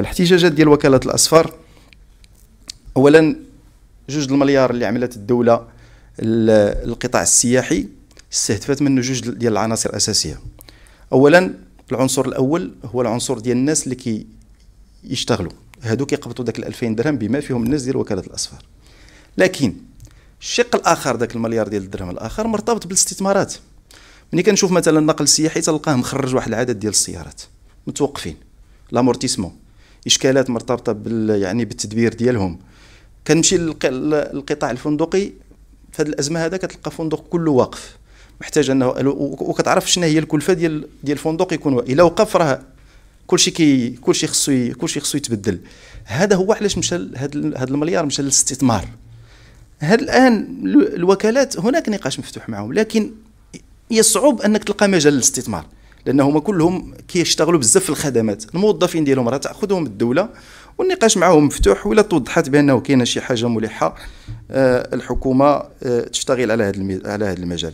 الاحتجاجات ديال وكاله الاصفر اولا جوج المليار اللي عملت الدوله القطاع السياحي استهدفت منه جوج ديال العناصر الاساسيه اولا العنصر الاول هو العنصر ديال الناس اللي كي يشتغلوا هادو كيقبطوا داك 2000 درهم بما فيهم الناس ديال وكاله الاصفار لكن الشق الاخر داك المليار ديال الدرهم الاخر مرتبط بالاستثمارات ملي كنشوف مثلا النقل السياحي تلقاه مخرج واحد العدد ديال السيارات متوقفين لامورتيسمون اشكالات مرتبطه بال يعني بالتدبير ديالهم كنمشي للقطاع الفندقي في هذه الازمه هذا كتلقى فندق كله واقف محتاج انه وكتعرف شنو هي الكلفه ديال ديال الفندق يكون الا وقف راه كلشي كي كلشي خصو كلشي خصو يتبدل هذا هو علاش مشى هذا المليار مشى للاستثمار هاد الان الوكالات هناك نقاش مفتوح معهم لكن يصعب انك تلقى مجال للاستثمار لان هما كلهم كيشتغلوا بزاف في الخدمات الموظفين ديالهم راه تاخذهم الدوله والنقاش معهم مفتوح ولا توضحت بانه كاينه شي حاجه ملحه آه، الحكومه آه، تشتغل على هذا على هذا المجال